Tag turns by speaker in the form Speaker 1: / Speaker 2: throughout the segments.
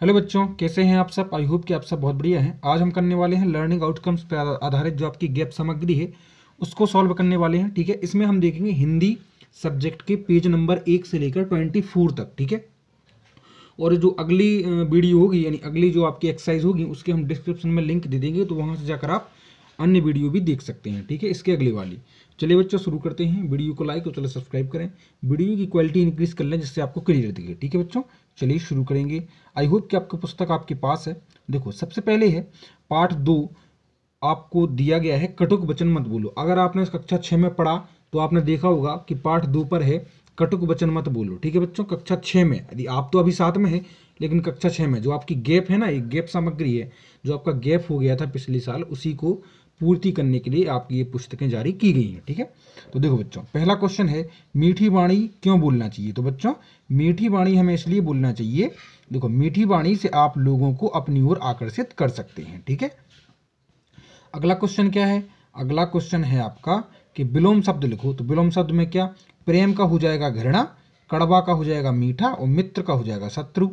Speaker 1: hello बच्चों कैसे हैं आप सब आई होप कि आप सब बहुत बढ़िया हैं आज हम करने वाले हैं लर्निंग आउटकम्स पर आधारित जो आपकी गैप सामग्री है उसको सॉल्व करने वाले हैं ठीक है इसमें हम देखेंगे हिंदी सब्जेक्ट के पेज नंबर एक से लेकर ट्वेंटी फोर तक ठीक है और जो अगली वीडियो होगी यानी अगली जो आपकी एक्सरसाइज होगी उसके हम डिस्क्रिप्शन में लिंक दे देंगे तो वहाँ से जाकर आप अन्य वीडियो भी देख सकते हैं ठीक है इसके अगले वाली चलिए बच्चों शुरू करते हैं वीडियो को लाइक और चलो सब्सक्राइब करें वीडियो की क्वालिटी इंक्रीज कर लें जिससे आपको क्लियर दिखे ठीक है बच्चों चलिए शुरू करेंगे आई होप कि आपका पुस्तक आपके पास है देखो सबसे पहले है पार्ट दो आपको दिया गया है कटुक वचन मत बोलो अगर आपने कक्षा छः में पढ़ा तो आपने देखा होगा कि पार्ट दो पर है कटुक वचन मत बोलो ठीक है बच्चों कक्षा छः में यदि आप तो अभी साथ में है लेकिन कक्षा छः में जो आपकी गैप है ना ये गैप सामग्री है जो आपका गैप हो गया था पिछले साल उसी को पूर्ति करने के लिए आपकी ये पुस्तकें जारी की गई हैं ठीक है तो देखो बच्चों पहला क्वेश्चन है मीठी वाणी क्यों बोलना चाहिए तो बच्चों मीठी वाणी हमें इसलिए बोलना चाहिए देखो मीठी वाणी से आप लोगों को अपनी ओर आकर्षित कर सकते हैं ठीक है अगला क्वेश्चन क्या है अगला क्वेश्चन है आपका कि विलोम शब्द लिखो तो विलोम शब्द में क्या प्रेम का हो जाएगा घृणा कड़वा का हो जाएगा मीठा और मित्र का हो जाएगा शत्रु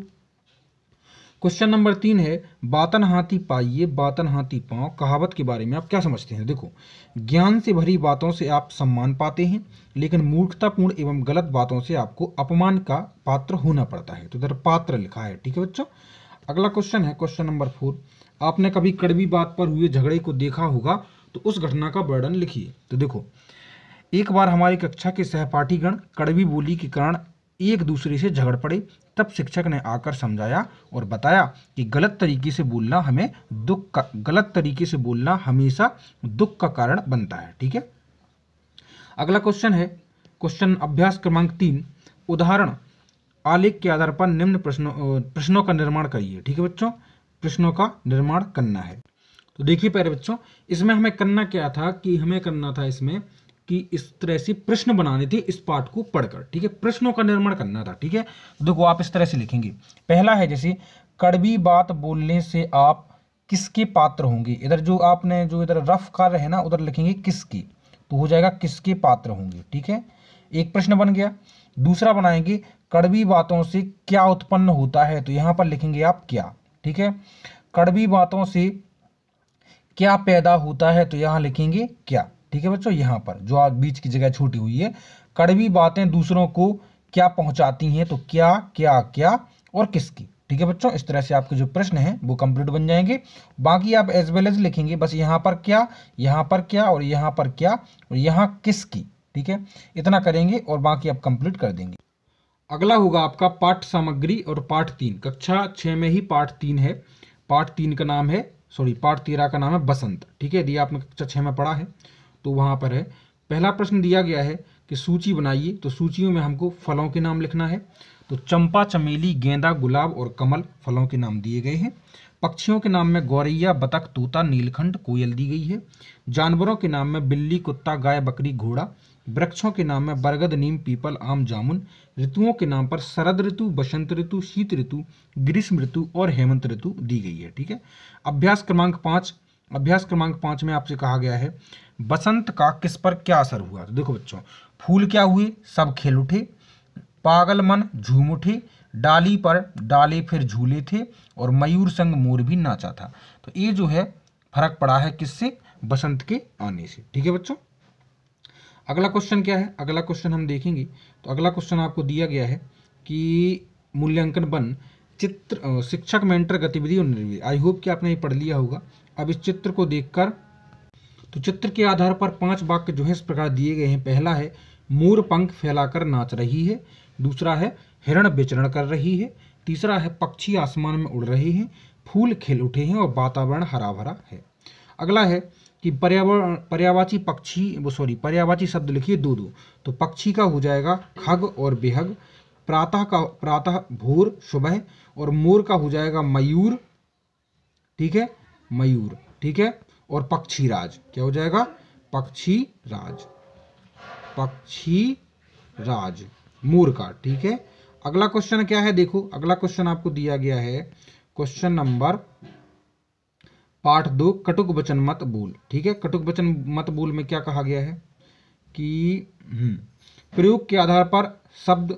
Speaker 1: क्वेश्चन नंबर तीन है बातन हाथी पाइए बातन हाथी पाओ कहावत के बारे में आप क्या समझते हैं देखो ज्ञान से भरी बातों से आप सम्मान पाते हैं लेकिन मूर्खतापूर्ण एवं गलत बातों से आपको अपमान का पात्र होना पड़ता है तो इधर पात्र लिखा है ठीक है बच्चों अगला क्वेश्चन है क्वेश्चन नंबर फोर आपने कभी कड़वी बात पर हुए झगड़े को देखा होगा तो उस घटना का वर्णन लिखिए तो देखो एक बार हमारी कक्षा के सहपाठीगण कड़वी बोली के कारण एक दूसरे से झगड़ पड़े तब शिक्षक ने आकर समझाया और बताया कि गलत तरीके से बोलना हमें दुख का गलत तरीके से बोलना हमेशा दुख का कारण बनता है ठीक है अगला क्वेश्चन है क्वेश्चन अभ्यास क्रमांक तीन उदाहरण आलेख के आधार पर निम्न प्रश्नों प्रश्नों का निर्माण करिए ठीक है बच्चों प्रश्नों का निर्माण करना है तो देखिए पहले बच्चों इसमें हमें करना क्या था कि हमें करना था इसमें कि इस तरह से प्रश्न बनाने थे इस पाठ को पढ़कर ठीक है प्रश्नों का निर्माण करना था ठीक है तो देखो आप इस तरह से लिखेंगे पहला है जैसे कड़वी बात बोलने से आप किसके पात्र होंगे इधर जो आपने जो इधर रफ कर है ना उधर लिखेंगे किसके तो हो जाएगा किसके पात्र होंगे ठीक है एक प्रश्न बन गया दूसरा बनाएंगे कड़वी बातों से क्या उत्पन्न होता है तो यहां पर लिखेंगे आप क्या ठीक है कड़वी बातों से क्या पैदा होता है तो यहाँ लिखेंगे क्या ठीक है बच्चों यहाँ पर जो आज बीच की जगह छोटी हुई है कड़वी बातें दूसरों को क्या पहुंचाती हैं तो क्या क्या क्या और किसकी ठीक है बच्चों इस तरह से आपके जो प्रश्न हैं वो कंप्लीट बन जाएंगे बाकी आप एज वेल एज लिखेंगे बस यहाँ पर क्या यहाँ पर क्या और यहाँ पर क्या और यहाँ किसकी ठीक है इतना करेंगे और बाकी आप कंप्लीट कर देंगे अगला होगा आपका पाठ सामग्री और पाठ तीन कक्षा छः में ही पाठ तीन है पाठ तीन का नाम है सॉरी पाठ तेरह का नाम है बसंत ठीक है यदि आपने कक्षा छः में पढ़ा है तो वहाँ पर है पहला प्रश्न दिया गया है कि सूची बनाइए तो सूचियों में हमको फलों के नाम लिखना है तो चंपा चमेली गेंदा गुलाब और कमल फलों के नाम दिए गए हैं पक्षियों के नाम में गौरैया बतख तोता नीलखंड कोयल दी गई है जानवरों के नाम में बिल्ली कुत्ता गाय बकरी घोड़ा वृक्षों के नाम में बरगद नीम पीपल आम जामुन ऋतुओं के नाम पर शरद ऋतु बसंत ऋतु शीत ऋतु ग्रीष्म ऋतु और हेमंत ऋतु दी गई है ठीक है अभ्यास क्रमांक पाँच अभ्यास क्रमांक पांच में आपसे कहा गया है बसंत का किस पर क्या असर हुआ तो देखो बच्चों फूल क्या हुए सब खेल उठे पागल मन झूम उठे डाली पर डाले फिर झूले थे और मयूर संग मोर भी नाचा था तो ये जो है फर्क पड़ा है किससे बसंत के आने से ठीक है बच्चों अगला क्वेश्चन क्या है अगला क्वेश्चन हम देखेंगे तो अगला क्वेश्चन आपको दिया गया है कि मूल्यांकन बन चित्र शिक्षक मेंटर गतिविधि और निर्विधि आई होप कि आपने ये पढ़ लिया होगा अब इस चित्र को देखकर तो चित्र के आधार पर पांच वाक्य जो है इस प्रकार दिए गए हैं पहला है मोर पंख फैलाकर नाच रही है दूसरा है हिरण विचरण कर रही है तीसरा है पक्षी आसमान में उड़ रहे हैं फूल खिल उठे हैं और वातावरण हरा भरा है अगला है कि पर्यावरण पर्यावाची पक्षी वो सॉरी पर्यावाची शब्द लिखिए दो दो तो पक्षी का हो जाएगा खग और बेहग प्रातः का प्रातः भोर सुबह और मोर का हो जाएगा मयूर ठीक है मयूर ठीक है और पक्षी राज क्या हो जाएगा पक्षी राज पक्षी राज मूर का ठीक है अगला क्वेश्चन क्या है देखो अगला क्वेश्चन आपको दिया गया है क्वेश्चन नंबर पार्ट दो कटुक वचन मत बोल ठीक है कटुक वचन मत बोल में क्या कहा गया है कि हम्म, प्रयोग के आधार पर शब्द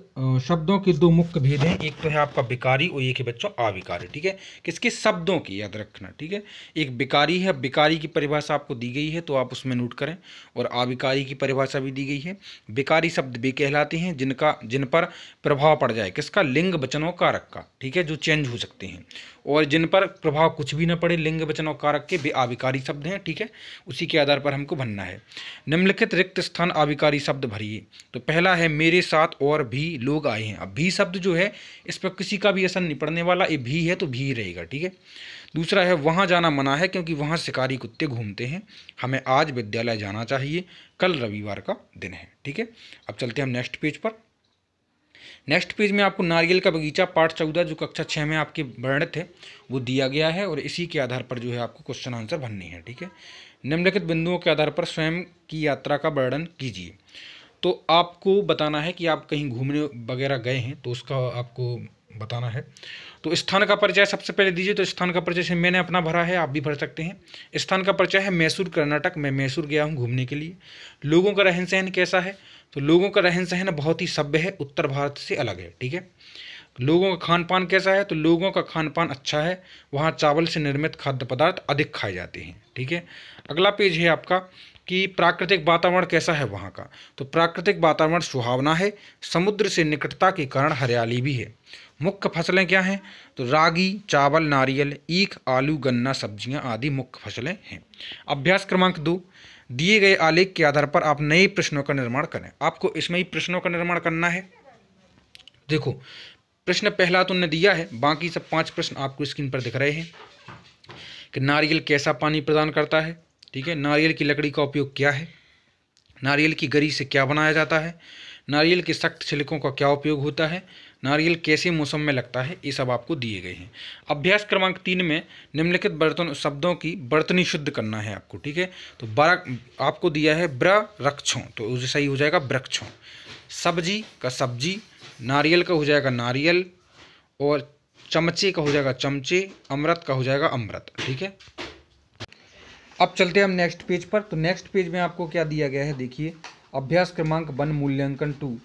Speaker 1: शब्दों के दो मुख्य भेद हैं एक तो है आपका बिकारी और एक है बच्चों आविकारी ठीक है किसके शब्दों की याद रखना ठीक है एक बिकारी है बिकारी की परिभाषा आपको दी गई है तो आप उसमें नोट करें और आविकारी की परिभाषा भी दी गई है बिकारी शब्द भी कहलाते हैं जिनका जिन पर प्रभाव पड़ जाए किसका लिंग वचनों कारक का ठीक है जो चेंज हो सकते हैं और जिन पर प्रभाव कुछ भी ना पड़े लिंग वचनों कारक के आविकारी शब्द हैं ठीक है उसी के आधार पर हमको भनना है निम्नलिखित रिक्त स्थान आविकारी शब्द भरिए तो पहला है मेरे साथ और भी लोग आए हैं अब भी शब्द जो है इस पर किसी का भी असर नहीं पड़ने वाला ये भी है तो भी रहेगा ठीक है दूसरा है वहाँ जाना मना है क्योंकि वहाँ शिकारी कुत्ते घूमते हैं हमें आज विद्यालय जाना चाहिए कल रविवार का दिन है ठीक है अब चलते हैं हम नेक्स्ट पेज पर नेक्स्ट पेज में आपको नारियल का बगीचा पार्ट चौदह जो कक्षा छः में आपके वर्णित है वो दिया गया है और इसी के आधार पर जो है आपको क्वेश्चन आंसर भरनी है ठीक है निम्नलिखित बिंदुओं के आधार पर स्वयं की यात्रा का वर्णन कीजिए तो आपको बताना है कि आप कहीं घूमने वगैरह गए हैं तो उसका आपको बताना है तो स्थान का परिचय सबसे पहले दीजिए तो स्थान का परिचय से मैंने अपना भरा है आप भी भर सकते हैं स्थान का परिचय है मैसूर कर्नाटक मैं मैसूर गया हूँ घूमने के लिए लोगों का रहन सहन कैसा है तो लोगों का रहन सहन बहुत ही सभ्य है उत्तर भारत से अलग है ठीक है लोगों का खान पान कैसा है तो लोगों का खान पान अच्छा है वहाँ चावल से निर्मित खाद्य पदार्थ अधिक खाए जाते हैं ठीक है अगला पेज है आपका कि प्राकृतिक वातावरण कैसा है वहाँ का तो प्राकृतिक वातावरण सुहावना है समुद्र से निकटता के कारण हरियाली भी है मुख्य फसलें क्या हैं तो रागी चावल नारियल ईख आलू गन्ना सब्जियाँ आदि मुख्य फसलें हैं अभ्यास क्रमांक दो दिए गए आलेख के आधार पर आप नए प्रश्नों का निर्माण करें आपको इसमें ही प्रश्नों का निर्माण करना है देखो प्रश्न पहला तो उन्हें दिया है बाकी सब पांच प्रश्न आपको स्क्रीन पर दिख रहे हैं कि नारियल कैसा पानी प्रदान करता है ठीक है नारियल की लकड़ी का उपयोग क्या है नारियल की गरी से क्या बनाया जाता है नारियल के सख्त छिलकों का क्या उपयोग होता है नारियल कैसे मौसम में लगता है ये सब आपको दिए गए हैं अभ्यास क्रमांक तीन में निम्नलिखित बर्तन शब्दों की बर्तनी शुद्ध करना है आपको ठीक है तो बारह आपको दिया है ब्र रक्षों तो सही हो जाएगा वृक्षों सब्जी का सब्जी नारियल का हो जाएगा नारियल और चमचे का हो जाएगा चमचे अमृत का हो जाएगा अमृत ठीक है अब चलते हैं हम नेक्स्ट पेज पर तो नेक्स्ट पेज में आपको क्या दिया गया है देखिए अभ्यास क्रमांक वन मूल्यांकन टू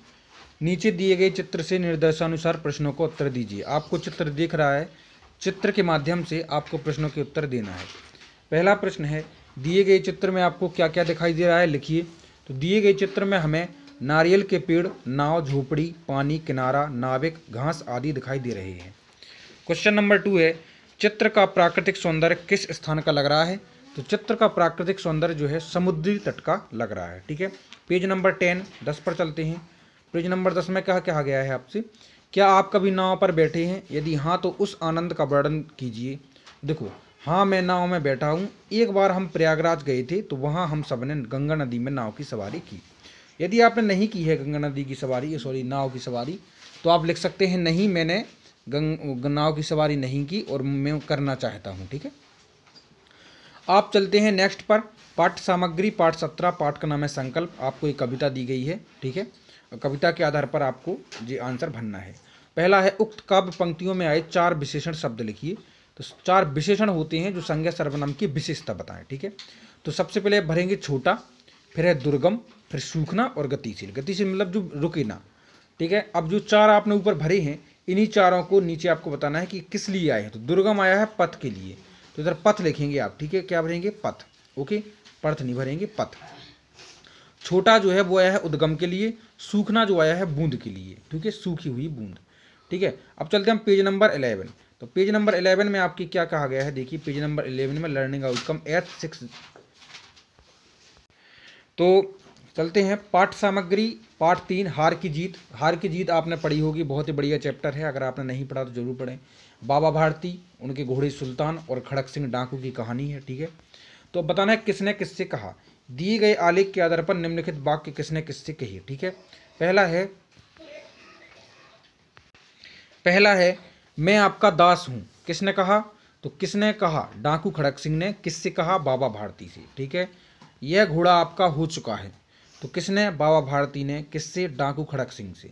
Speaker 1: नीचे दिए गए चित्र से निर्देशानुसार प्रश्नों को उत्तर दीजिए आपको चित्र दिख रहा है चित्र के माध्यम से आपको प्रश्नों के उत्तर देना है पहला प्रश्न है दिए गए चित्र में आपको क्या क्या दिखाई दे रहा है लिखिए तो दिए गए चित्र में हमें नारियल के पेड़ नाव झोपड़ी पानी किनारा नाविक घास आदि दिखाई दे रहे हैं क्वेश्चन नंबर टू है चित्र का प्राकृतिक सौंदर्य किस स्थान का लग रहा है तो चित्र का प्राकृतिक सौंदर्य जो है समुद्री तट का लग रहा है ठीक है पेज नंबर टेन दस पर चलते हैं पेज नंबर दस में क्या कहा गया है आपसे क्या आप कभी नाव पर बैठे हैं यदि हाँ तो उस आनंद का वर्णन कीजिए देखो हाँ मैं नाव में बैठा हूँ एक बार हम प्रयागराज गए थे तो वहाँ हम सब ने गंगा नदी में नाव की सवारी की यदि आपने नहीं की है गंगा नदी की सवारी सॉरी नाव की सवारी तो आप लिख सकते हैं नहीं मैंने गंग नाव की सवारी नहीं की और मैं करना चाहता हूँ ठीक है आप चलते हैं नेक्स्ट पर पाठ सामग्री पाठ सत्रह पाठ का नाम है संकल्प आपको एक कविता दी गई है ठीक है कविता के आधार पर आपको ये आंसर भरना है पहला है उक्त काव्य पंक्तियों में आए चार विशेषण शब्द लिखिए तो चार विशेषण होते हैं जो संज्ञा सर्वनाम की विशेषता बताएं ठीक है तो सबसे पहले भरेंगे छोटा फिर है दुर्गम फिर सूखना और गतिशील गतिशील मतलब जो रुके ना ठीक है अब जो चार आपने ऊपर भरे हैं इन्हीं चारों को नीचे आपको बताना है कि किस लिए आए हैं तो दुर्गम आया है पथ के लिए तो इधर पथ लिखेंगे आप ठीक है क्या भरेंगे पथ ओके पथ नहीं भरेंगे पथ छोटा जो है वो आया है उद्गम के लिए सूखना जो आया है बूंद के लिए ठीक है सूखी हुई बूंद ठीक है अब चलते हैं पेज नंबर इलेवन तो पेज नंबर इलेवन में आपके क्या कहा गया है देखिए पेज नंबर इलेवन में लर्निंग आउटकम एथ सिक्स तो चलते हैं पाठ सामग्री पाठ तीन हार की जीत हार की जीत आपने पढ़ी होगी बहुत ही बढ़िया चैप्टर है अगर आपने नहीं पढ़ा तो जरूर पढ़ें बाबा भारती उनके घोड़े सुल्तान और खड़क सिंह डाकू की कहानी है ठीक है तो बताना है किसने किससे कहा दिए गए आलेख के आधार पर निम्नलिखित वाक्य किसने किससे कही ठीक है पहला है पहला है मैं आपका दास हूँ किसने कहा तो किसने कहा डाकू खड़क सिंह ने किससे कहा बाबा भारती से ठीक है यह घोड़ा आपका हो चुका है तो किसने बाबा भारती ने किससे डाकू खड़क सिंह से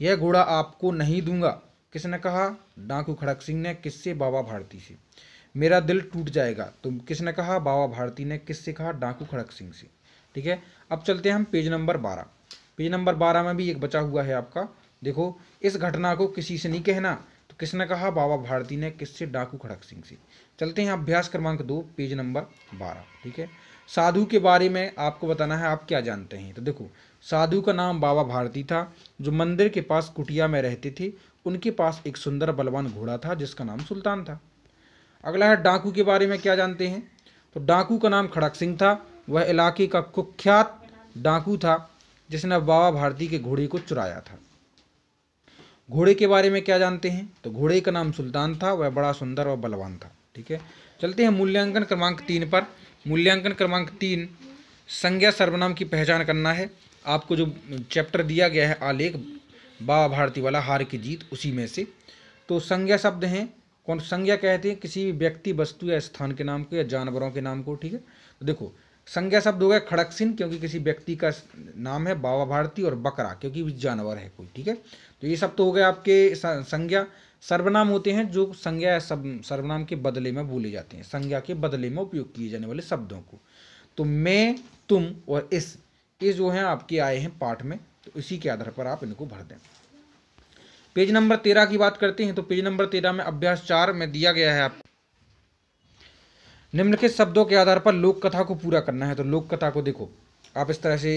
Speaker 1: यह घोड़ा आपको नहीं दूंगा किसने कहा डाकू खड़क सिंह ने किससे बाबा भारती से मेरा दिल टूट जाएगा तो किसने कहा बाबा भारती ने किससे कहा डाकू खड़क सिंह से ठीक है अब चलते हैं हम पेज नंबर बारह पेज नंबर बारह में भी एक बचा हुआ है आपका देखो इस घटना को किसी से नहीं कहना तो किसने कहा बाबा भारती ने किससे डाकू खड़क सिंह से चलते हैं अभ्यास क्रमांक दो पेज नंबर बारह ठीक है साधु के बारे में आपको बताना है आप क्या जानते हैं तो देखो साधु का नाम बाबा भारती था जो मंदिर के पास कुटिया में रहते थे उनके पास एक सुंदर बलवान घोड़ा था जिसका नाम सुल्तान था अगला है डाकू के बारे में क्या जानते हैं तो डाकू का नाम खड़क सिंह था वह इलाके का कुख्यात डाकू था जिसने बाबा भारती के घोड़े को चुराया था घोड़े के बारे में क्या जानते हैं तो घोड़े का नाम सुल्तान था वह बड़ा सुंदर और बलवान था ठीक है चलते हैं मूल्यांकन क्रमांक तीन पर मूल्यांकन क्रमांक तीन संज्ञा सर्वनाम की पहचान करना है आपको जो चैप्टर दिया गया है आलेख बाबा भारती वाला हार की जीत उसी में से तो संज्ञा शब्द हैं कौन संज्ञा कहते हैं किसी भी व्यक्ति वस्तु या स्थान के नाम को या जानवरों के नाम को ठीक है तो देखो संज्ञा शब्द हो गया खड़क सिंह क्योंकि किसी व्यक्ति का नाम है बाबा भारती और बकरा क्योंकि जानवर है कोई ठीक है तो ये सब तो हो गए आपके संज्ञा सर्वनाम होते हैं जो संज्ञा सब सर्वनाम के बदले में बोले जाते हैं संज्ञा के बदले में उपयोग किए जाने वाले शब्दों को तो मैं तुम और इस ये जो हैं आपके आए हैं पाठ में तो इसी के आधार पर आप इनको भर दें पेज नंबर तेरह की बात करते हैं तो पेज नंबर तेरह में अभ्यास चार में दिया गया है आपको निम्नलिखित शब्दों के आधार पर लोक कथा को पूरा करना है तो लोक कथा को देखो आप इस तरह से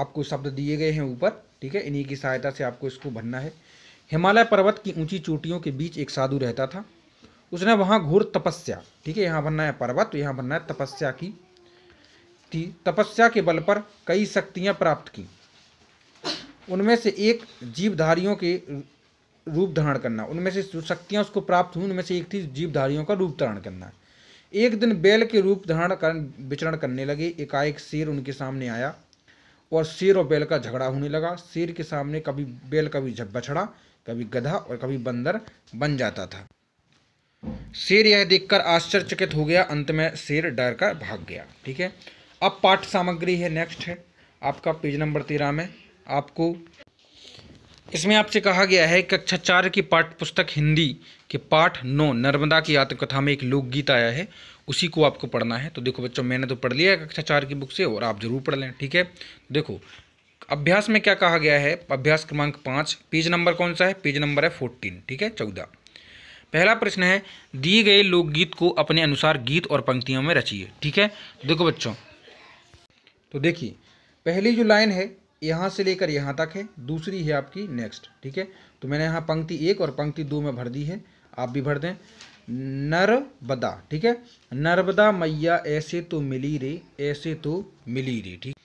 Speaker 1: आपको शब्द दिए गए हैं ऊपर ठीक है इन्हीं की सहायता से आपको इसको भरना है हिमालय पर्वत की ऊंची चोटियों के बीच एक साधु रहता था उसने वहाँ घोर तपस्या ठीक है यहाँ बनना है पर्वत तो यहाँ बनना है तपस्या की थी तपस्या के बल पर कई शक्तियाँ प्राप्त की उनमें से एक जीवधारियों के रूप धारण करना उनमें से शक्तियाँ उसको प्राप्त हुई उनमें से एक थी जीवधारियों का रूप धारण करना एक दिन बैल के रूप धारण कर विचरण करने लगे एकाएक शेर उनके सामने आया और शेर और बैल का झगड़ा होने लगा शेर के सामने कभी बैल कभी बछड़ा कभी गधा और कभी बंदर बन जाता था शेर यह देखकर आश्चर्यचकित हो गया अंत में शेर डर कर भाग गया ठीक है अब पाठ सामग्री है नेक्स्ट है आपका पेज नंबर तेरह में आपको इसमें आपसे कहा गया है कक्षा चार की पाठ पुस्तक हिंदी के पाठ नौ नर्मदा की आत्मकथा में एक लोकगीत आया है उसी को आपको पढ़ना है तो देखो बच्चों मैंने तो पढ़ लिया है कक्षा चार की बुक से और आप जरूर पढ़ लें ठीक है देखो अभ्यास में क्या कहा गया है अभ्यास क्रमांक पाँच पेज नंबर कौन सा है पेज नंबर है फोर्टीन ठीक है चौदह पहला प्रश्न है दिए गए लोकगीत को अपने अनुसार गीत और पंक्तियों में रचिए ठीक है देखो बच्चों तो देखिए पहली जो लाइन है यहाँ से लेकर यहाँ तक है दूसरी है आपकी नेक्स्ट ठीक है तो मैंने यहाँ पंक्ति एक और पंक्ति दो में भर दी है आप भी भर दें नर्मदा ठीक है नर्मदा मैया ऐसे तो मिली रे ऐसे तो मिली रे ठीक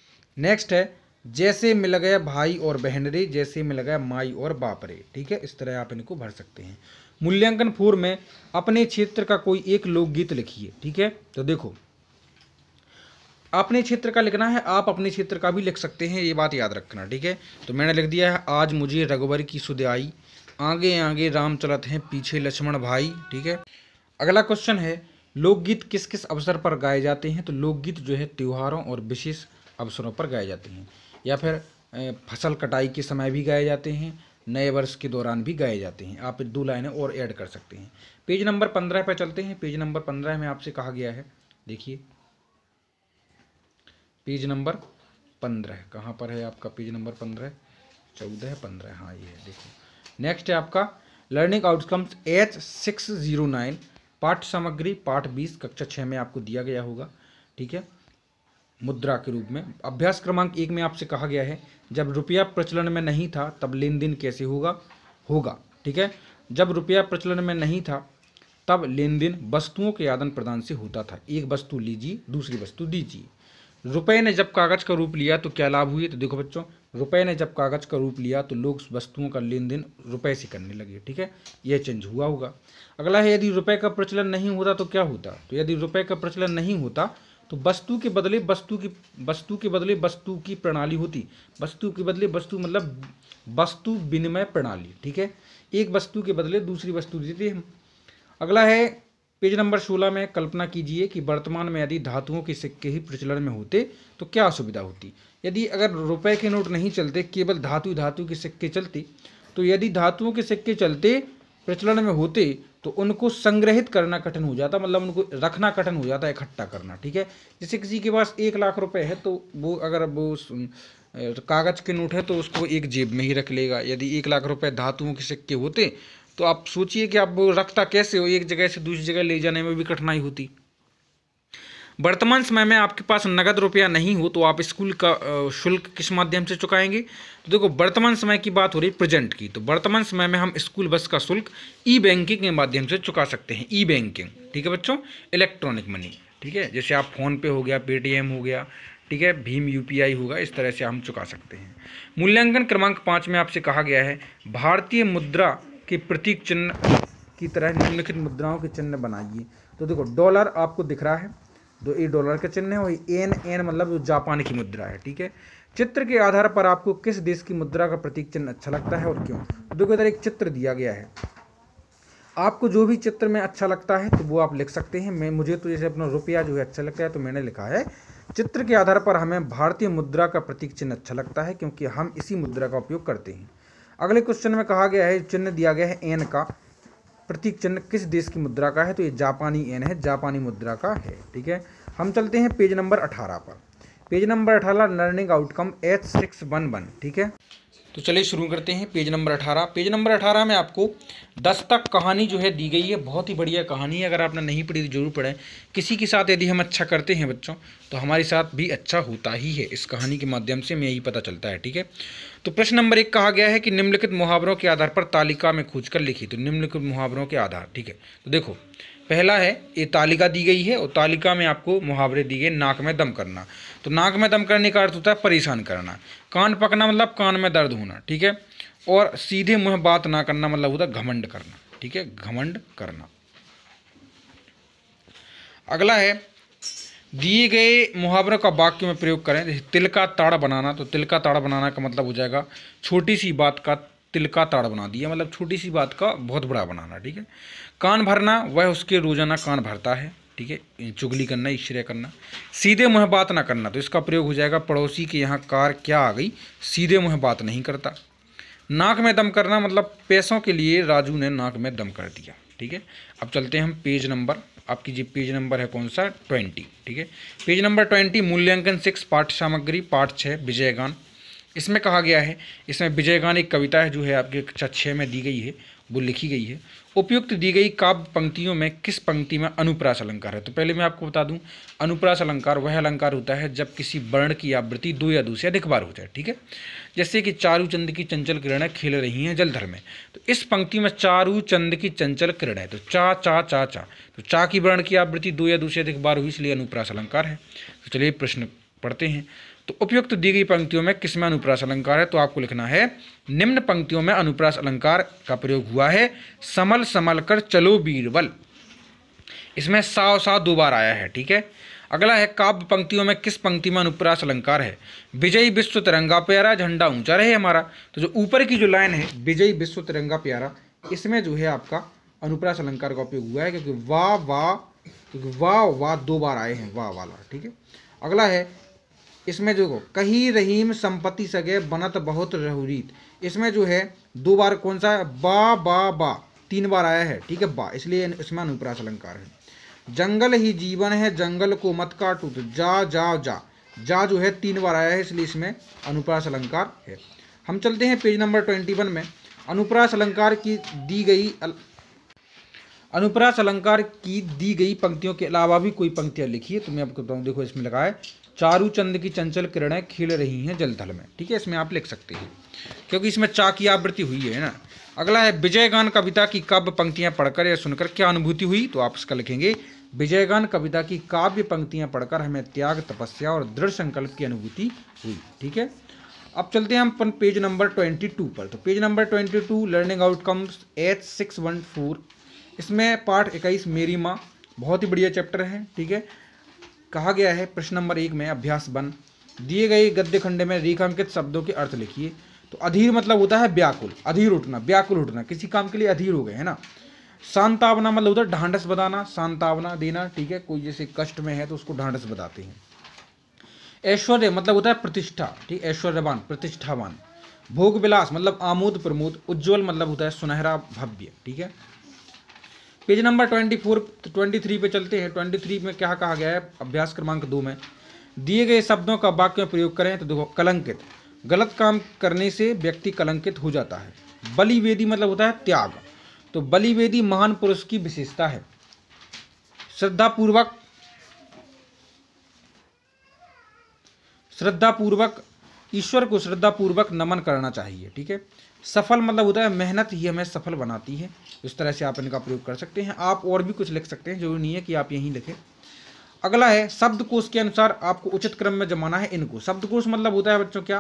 Speaker 1: नेक्स्ट है जैसे मिल गए भाई और बहन रे जैसे मिल गए माई और बाप रे ठीक है इस तरह आप इनको भर सकते हैं मूल्यांकन फोर में अपने क्षेत्र का कोई एक लोकगीत लिखिए ठीक है तो देखो अपने क्षेत्र का लिखना है आप अपने क्षेत्र का भी लिख सकते हैं ये बात याद रखना ठीक है तो मैंने लिख दिया है आज मुझे रघुवर की सुदे आई आगे आगे राम चलत हैं पीछे लक्ष्मण भाई ठीक है अगला क्वेश्चन है लोकगीत किस किस अवसर पर गाए जाते हैं तो लोकगीत जो है त्योहारों और विशेष अवसरों पर गाए जाते हैं या फिर फसल कटाई के समय भी गाए जाते हैं नए वर्ष के दौरान भी गाए जाते हैं आप दो लाइनें और ऐड कर सकते हैं पेज नंबर पंद्रह पर चलते हैं पेज नंबर पंद्रह में आपसे कहा गया है देखिए पेज नंबर पंद्रह कहाँ पर है आपका पेज नंबर पंद्रह चौदह पंद्रह हाँ ये है देखो नेक्स्ट है आपका learning outcomes H six zero nine पाठ सामग्री पाठ बीस कक्षा छः में आपको दिया गया होगा ठीक है मुद्रा के रूप में अभ्यास क्रमांक एक में आपसे कहा गया है जब रुपया प्रचलन में नहीं था तब लेन देन कैसे होगा होगा ठीक है जब रुपया प्रचलन में नहीं था तब लेन देन वस्तुओं के आदान प्रदान से होता था एक वस्तु लीजिए दूसरी वस्तु दीजिए रुपये ने जब कागज का रूप लिया तो क्या लाभ हुए तो देखो बच्चों रुपये ने जब कागज का रूप लिया तो लोग वस्तुओं का लेन देन रुपये से करने लगे ठीक है यह चेंज हुआ होगा अगला है यदि रुपये का प्रचलन नहीं होता तो क्या होता तो यदि रुपये का प्रचलन नहीं होता तो वस्तु के बदले वस्तु की वस्तु के बदले वस्तु की प्रणाली होती वस्तु के बदले वस्तु मतलब वस्तु विनिमय प्रणाली ठीक है एक वस्तु के बदले दूसरी वस्तु देते हम अगला है पेज नंबर सोलह में कल्पना कीजिए कि वर्तमान में यदि धातुओं के सिक्के ही प्रचलन में होते तो क्या असुविधा होती यदि अगर रुपए के नोट नहीं चलते केवल धातु धातु के सिक्के चलते तो यदि धातुओं के सिक्के चलते प्रचलन में होते तो उनको संग्रहित करना कठिन हो जाता मतलब उनको रखना कठिन हो जाता है इकट्ठा करना ठीक है जैसे किसी के पास एक लाख रुपए है तो वो अगर वो कागज़ के नोट है तो उसको एक जेब में ही रख लेगा यदि एक लाख रुपए धातुओं के सिक्के होते तो आप सोचिए कि आप वो रखता कैसे हो एक जगह से दूसरी जगह ले जाने में भी कठिनाई होती वर्तमान समय में आपके पास नगद रुपया नहीं हो तो आप स्कूल का शुल्क किस माध्यम से चुकाएंगे तो देखो वर्तमान समय की बात हो रही प्रेजेंट की तो वर्तमान समय में हम स्कूल बस का शुल्क ई बैंकिंग के माध्यम से चुका सकते हैं ई बैंकिंग ठीक है बच्चों इलेक्ट्रॉनिक मनी ठीक है जैसे आप फ़ोनपे हो गया पेटीएम हो गया ठीक है भीम यू होगा इस तरह से हम चुका सकते हैं मूल्यांकन क्रमांक पाँच में आपसे कहा गया है भारतीय मुद्रा के प्रतीक चिन्ह की तरह निम्नलिखित मुद्राओं के चिन्ह बनाइए तो देखो डॉलर आपको दिख रहा है दो ये डॉलर का चिन्ह है और एन एन मतलब जापान की मुद्रा है ठीक है चित्र के आधार पर आपको किस देश की मुद्रा का प्रतीक चिन्ह अच्छा लगता है और क्यों तो देखो इधर एक चित्र दिया गया है आपको जो भी चित्र में अच्छा लगता है तो वो आप लिख सकते हैं मैं मुझे तो जैसे अपना रुपया जो है अच्छा लगता है तो मैंने लिखा है चित्र के आधार पर हमें भारतीय मुद्रा का प्रतीक चिन्ह अच्छा लगता है क्योंकि हम इसी मुद्रा का उपयोग करते हैं अगले क्वेश्चन में कहा गया है चिन्ह दिया गया है एन का प्रतीक चिन्ह किस देश की मुद्रा का है तो ये जापानी एन है जापानी मुद्रा का है ठीक है हम चलते हैं पेज नंबर अठारह पर पेज नंबर अठारह learning outcome H six one one ठीक है तो चलिए शुरू करते हैं पेज नंबर अठारह पेज नंबर अठारह में आपको दस तक कहानी जो है दी गई है बहुत ही बढ़िया कहानी है अगर आपने नहीं पढ़ी तो जरूर पढ़ें किसी के साथ यदि हम अच्छा करते हैं बच्चों तो हमारे साथ भी अच्छा होता ही है इस कहानी के माध्यम से हमें यही पता चलता है ठीक है तो प्रश्न नंबर एक कहा गया है कि निम्नलिखित मुहावरों के आधार पर तालिका में खोज कर लिखी तो निम्नलिखित मुहावरों के आधार ठीक है तो देखो पहला है ये तालिका दी गई है और तालिका में आपको मुहावरे दिए गए नाक में दम करना तो नाक में दम करने का अर्थ होता है परेशान करना कान पकना मतलब कान में दर्द होना ठीक है और सीधे मुँह बात ना करना मतलब होता है घमंड करना ठीक है घमंड करना अगला है दिए गए मुहावरों का वाक्य में प्रयोग करें जैसे तिल का ताड़ बनाना तो तिल का ताड़ बनाना का मतलब हो जाएगा छोटी सी बात का तिलका ताड़ बना दिया मतलब छोटी सी बात का बहुत बड़ा बनाना ठीक है कान भरना वह उसके रोजाना कान भरता है ठीक है चुगली करना ईश्वर्य करना सीधे मुँह बात ना करना तो इसका प्रयोग हो जाएगा पड़ोसी के यहाँ कार क्या आ गई सीधे मुँह बात नहीं करता नाक में दम करना मतलब पैसों के लिए राजू ने नाक में दम कर दिया ठीक है अब चलते हैं हम पेज नंबर आपकी जी पेज नंबर है कौन सा ट्वेंटी ठीक है पेज नंबर ट्वेंटी मूल्यांकन सिक्स पाठ्य सामग्री पाठ छः विजयगान इसमें कहा गया है इसमें विजयगान एक कविता है जो है आपके कक्षा छः में दी गई है वो लिखी गई है उपयुक्त दी गई काव्य पंक्तियों में किस पंक्ति में अनुप्रास अलंकार है तो पहले मैं आपको बता दूं अनुप्रास अलंकार वह अलंकार होता है जब किसी वर्ण की आवृत्ति दो या दो से अधिक बार हो जाए ठीक है जैसे कि चारू चंद की चंचल किरणें खेल रही हैं जलधर में तो इस पंक्ति में चारू चंद की चंचल किरण है तो चा चा चा चा तो चा की वर्ण की आवृत्ति दो या दो से अधिक बार हुई इसलिए अनुप्रास अलंकार है तो चलिए प्रश्न पढ़ते हैं तो उपयुक्त दी गई पंक्तियों में किसमें अनुप्रास अलंकार है तो आपको लिखना है निम्न पंक्तियों में अनुप्रास अलंकार का प्रयोग हुआ है समल समल कर चलो बीरबल इसमें साव सा दो बार आया है ठीक है अगला है काव्य पंक्तियों में किस पंक्ति में अनुप्रास अलंकार है विजयी विश्व तिरंगा प्यारा झंडा ऊंचा रहे हमारा तो जो ऊपर की जो लाइन है विजयी विश्व तिरंगा प्यारा इसमें जो है आपका अनुप्रास अलंकार का उपयोग हुआ है क्योंकि वाह वाह क्योंकि वाह वाह दो बार आए हैं वाह वाला ठीक है अगला है इसमें जो कही रहीम संपत्ति सगे बनत बहुत रहुरीत इसमें जो है दो बार कौन सा बा बा बा तीन बार आया है ठीक है बा इसलिए इसमें अनुप्रास अलंकार है जंगल ही जीवन है जंगल को मत काटू तो जा जा जा जा जो है तीन बार आया है इसलिए इसमें अनुप्रास अलंकार है हम चलते हैं पेज नंबर ट्वेंटी वन में अनुप्रास अलंकार की दी गई अल... अनुप्रास अलंकार की दी गई पंक्तियों के अलावा भी कोई पंक्तियां लिखी है तो मैं आपको बताऊँ देखो इसमें लगा है चारू चंद की चंचल किरणें खिल रही हैं जलथल में ठीक है इसमें आप लिख सकते हैं क्योंकि इसमें चा की आवृत्ति हुई है ना अगला है विजयगान कविता की काव्य पंक्तियां पढ़कर या सुनकर क्या अनुभूति हुई तो आप इसका लिखेंगे विजयगान कविता की काव्य पंक्तियां पढ़कर हमें त्याग तपस्या और दृढ़ संकल्प की अनुभूति हुई ठीक है अब चलते हैं हम अपन पेज नंबर ट्वेंटी टू पर तो page number twenty two learning outcomes H six one four इसमें पार्ट इक्कीस मेरी माँ बहुत ही बढ़िया चैप्टर है ठीक है कहा गया है प्रश्न नंबर एक में अभ्यास बन दिए गए गद्य खंडे में रेखांकित शब्दों के अर्थ लिखिए तो अधीर मतलब होता है व्याकुल अधीर उठना व्याकुल उठना किसी काम के लिए अधीर हो गए है ना सांतावना मतलब होता है ढांडस बताना सांतावना देना ठीक है कोई जैसे कष्ट में है तो उसको ढांडस बताते हैं ऐश्वर्य मतलब होता है प्रतिष्ठा ठीक ऐश्वर्यवान प्रतिष्ठावान भोग विलास मतलब आमोद प्रमोद उज्ज्वल मतलब होता है सुनहरा भव्य ठीक है page number twenty four twenty three पे चलते हैं ट्वेंटी थ्री में क्या कहा गया है अभ्यास क्रमांक दो में दिए गए शब्दों का वाक्य में प्रयोग करें तो देखो कलंकित गलत काम करने से व्यक्ति कलंकित हो जाता है बलिवेदी मतलब होता है त्याग तो बलिवेदी महान पुरुष की विशेषता है श्रद्धापूर्वक श्रद्धापूर्वक ईश्वर को श्रद्धापूर्वक नमन करना चाहिए ठीक है सफल मतलब होता है मेहनत ही हमें सफल बनाती है इस तरह से आप इनका प्रयोग कर सकते हैं आप और भी कुछ लिख सकते हैं जरूरी नहीं है कि आप यहीं लिखें अगला है शब्दकोश के अनुसार आपको उचित क्रम में जमाना है इनको शब्दकोश मतलब होता है बच्चों क्या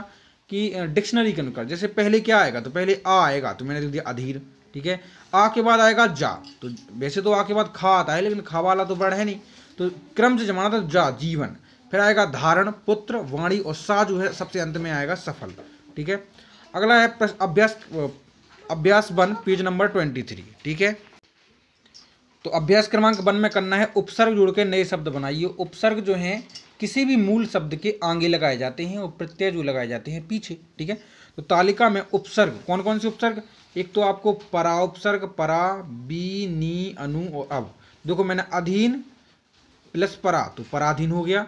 Speaker 1: कि डिक्शनरी के अनुसार जैसे पहले क्या आएगा तो पहले आ आएगा तो मैंने लिख दिया अधीर ठीक है आ के बाद आएगा जा तो वैसे तो आ के बाद खा आता है लेकिन खा वाला तो बड़ है नहीं तो क्रम से जमाना था जा जीवन फिर आएगा धारण पुत्र वाणी और सा जो है सबसे अंत में आएगा सफल ठीक है अगला है अभ्यास अभ्यास one page number twenty three ठीक है तो अभ्यास क्रमांक वन में करना है उपसर्ग जुड़ के नए शब्द बनाइए उपसर्ग जो हैं किसी भी मूल शब्द के आगे लगाए जाते हैं और प्रत्यय जो लगाए जाते हैं पीछे ठीक है तो तालिका में उपसर्ग कौन कौन से उपसर्ग एक तो आपको परा उपसर्ग परा बी नी अनु और अब देखो मैंने अधीन प्लस परा तो पराधीन हो गया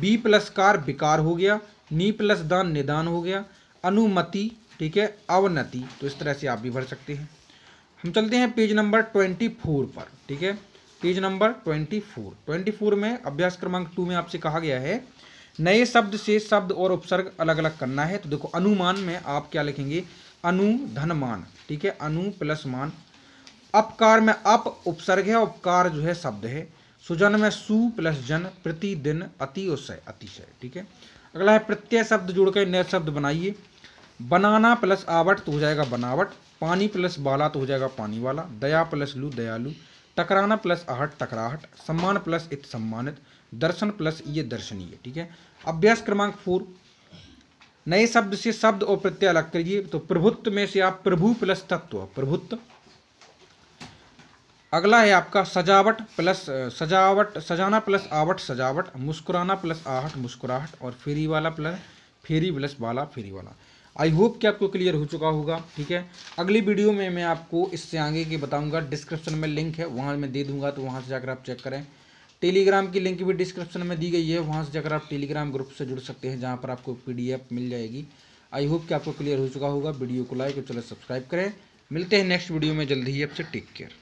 Speaker 1: बी प्लस कार विकार हो गया नी प्लस दान निदान हो गया अनुमति ठीक है अवनति तो इस तरह से आप भी भर सकते हैं हम चलते हैं पेज नंबर ट्वेंटी फोर पर ठीक है page number twenty four twenty four में अभ्यास क्रमांक टू में आपसे कहा गया है नए शब्द से शब्द और उपसर्ग अलग अलग करना है तो देखो अनुमान में आप क्या लिखेंगे अनु मान ठीक है अनु प्लस मान अपकार में अप उपसर्ग है उपकार जो है शब्द है सुजन में सु प्लस जन प्रतिदिन अतिशय अतिशय ठीक है अगला है प्रत्यय शब्द जुड़कर नए शब्द बनाइए बनाना प्लस आवट तो हो जाएगा बनावट पानी प्लस बाला तो हो जाएगा पानी वाला दया प्लस लू दयालु टकराना प्लस आहट टकराहट सम्मान प्लस इत सम्मानित दर्शन प्लस ये दर्शनीय ठीक है अभ्यास क्रमांक फोर नए शब्द से शब्द और प्रत्यय अलग करिए तो प्रभुत्व में से आप प्रभु प्लस तत्व प्रभुत्व अगला है आपका सजावट प्लस सजावट सजाना प्लस आवट सजावट मुस्कुराना प्लस आहट मुस्कुराहट और फेरी वाला प्लस फेरी प्लस बाला फेरी वाला आई होप कि आपको क्लियर हो चुका होगा ठीक है अगली वीडियो में मैं आपको इससे आगे की बताऊंगा डिस्क्रिप्शन में लिंक है वहाँ मैं दे दूंगा तो वहाँ से जाकर आप चेक करें टेलीग्राम की लिंक भी डिस्क्रिप्शन में दी गई है वहाँ से जाकर आप टेलीग्राम ग्रुप से जुड़ सकते हैं जहाँ पर आपको पी मिल जाएगी आई होप कि आपको क्लियर हो चुका होगा वीडियो को लाइक और चलो सब्सक्राइब करें मिलते हैं नेक्स्ट वीडियो में जल्दी ही आपसे टेक केयर